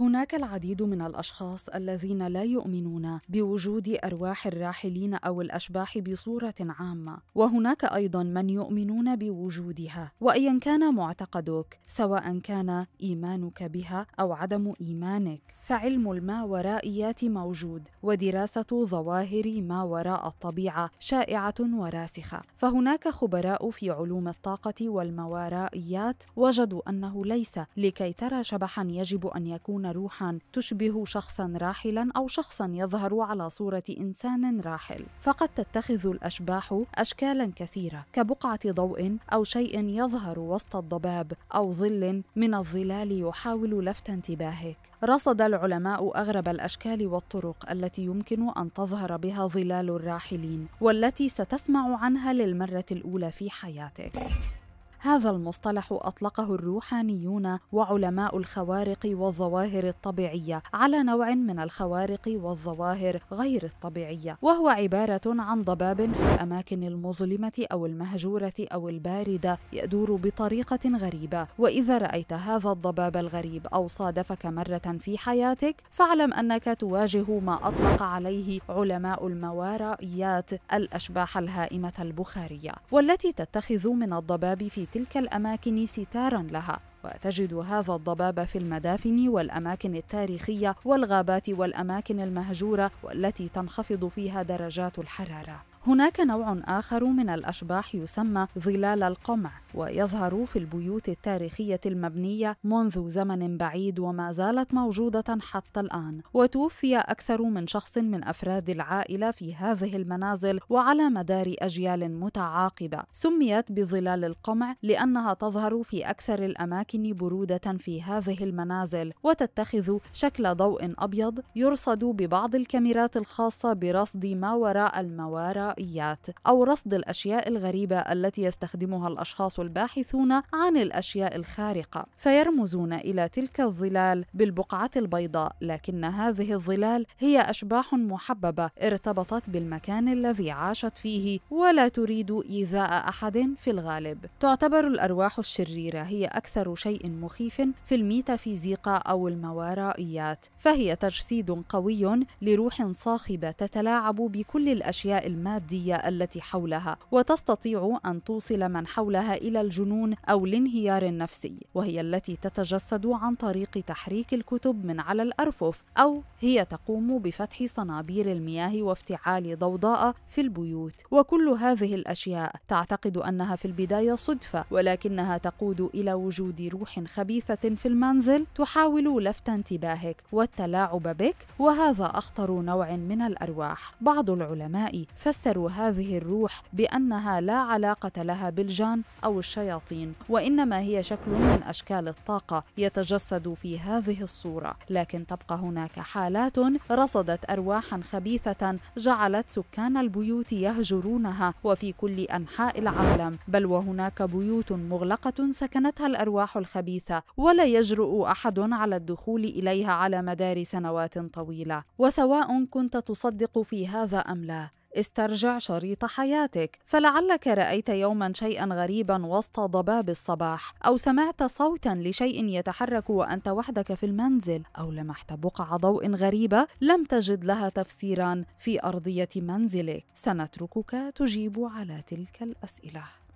هناك العديد من الاشخاص الذين لا يؤمنون بوجود ارواح الراحلين او الاشباح بصوره عامه وهناك ايضا من يؤمنون بوجودها وايا كان معتقدك سواء كان ايمانك بها او عدم ايمانك فعلم الماورائيات موجود ودراسه ظواهر ما وراء الطبيعه شائعه وراسخه فهناك خبراء في علوم الطاقه والموارائيات وجدوا انه ليس لكي ترى شبحا يجب ان يكون روحا تشبه شخصا راحلا أو شخصا يظهر على صورة إنسان راحل فقد تتخذ الأشباح أشكالا كثيرة كبقعة ضوء أو شيء يظهر وسط الضباب أو ظل من الظلال يحاول لفت انتباهك رصد العلماء أغرب الأشكال والطرق التي يمكن أن تظهر بها ظلال الراحلين والتي ستسمع عنها للمرة الأولى في حياتك هذا المصطلح أطلقه الروحانيون وعلماء الخوارق والظواهر الطبيعية على نوع من الخوارق والظواهر غير الطبيعية وهو عبارة عن ضباب في الأماكن المظلمة أو المهجورة أو الباردة يدور بطريقة غريبة وإذا رأيت هذا الضباب الغريب أو صادفك مرة في حياتك فاعلم أنك تواجه ما أطلق عليه علماء الموارائيات الأشباح الهائمة البخارية والتي تتخذ من الضباب في تلك الأماكن ستارا لها وتجد هذا الضباب في المدافن والاماكن التاريخيه والغابات والاماكن المهجوره والتي تنخفض فيها درجات الحراره هناك نوع اخر من الاشباح يسمى ظلال القمع ويظهر في البيوت التاريخية المبنية منذ زمن بعيد وما زالت موجودة حتى الآن وتوفي أكثر من شخص من أفراد العائلة في هذه المنازل وعلى مدار أجيال متعاقبة سميت بظلال القمع لأنها تظهر في أكثر الأماكن برودة في هذه المنازل وتتخذ شكل ضوء أبيض يرصد ببعض الكاميرات الخاصة برصد ما وراء الموارائيات أو رصد الأشياء الغريبة التي يستخدمها الأشخاص الباحثون عن الأشياء الخارقة فيرمزون إلى تلك الظلال بالبقعة البيضاء لكن هذه الظلال هي أشباح محببة ارتبطت بالمكان الذي عاشت فيه ولا تريد إيذاء أحد في الغالب تعتبر الأرواح الشريرة هي أكثر شيء مخيف في الميتافيزيقا أو الموارائيات فهي تجسيد قوي لروح صاخبة تتلاعب بكل الأشياء المادية التي حولها وتستطيع أن توصل من حولها إلى إلى الجنون أو الانهيار النفسي وهي التي تتجسد عن طريق تحريك الكتب من على الأرفف أو هي تقوم بفتح صنابير المياه وافتعال ضوضاء في البيوت وكل هذه الأشياء تعتقد أنها في البداية صدفة ولكنها تقود إلى وجود روح خبيثة في المنزل تحاول لفت انتباهك والتلاعب بك وهذا أخطر نوع من الأرواح بعض العلماء فسروا هذه الروح بأنها لا علاقة لها بالجان أو الشياطين وإنما هي شكل من أشكال الطاقة يتجسد في هذه الصورة لكن تبقى هناك حالات رصدت أرواحا خبيثة جعلت سكان البيوت يهجرونها وفي كل أنحاء العالم بل وهناك بيوت مغلقة سكنتها الأرواح الخبيثة ولا يجرؤ أحد على الدخول إليها على مدار سنوات طويلة وسواء كنت تصدق في هذا أم لا استرجع شريط حياتك فلعلك رأيت يوما شيئا غريبا وسط ضباب الصباح أو سمعت صوتا لشيء يتحرك وأنت وحدك في المنزل أو لمحت بقع ضوء غريبة لم تجد لها تفسيرا في أرضية منزلك سنتركك تجيب على تلك الأسئلة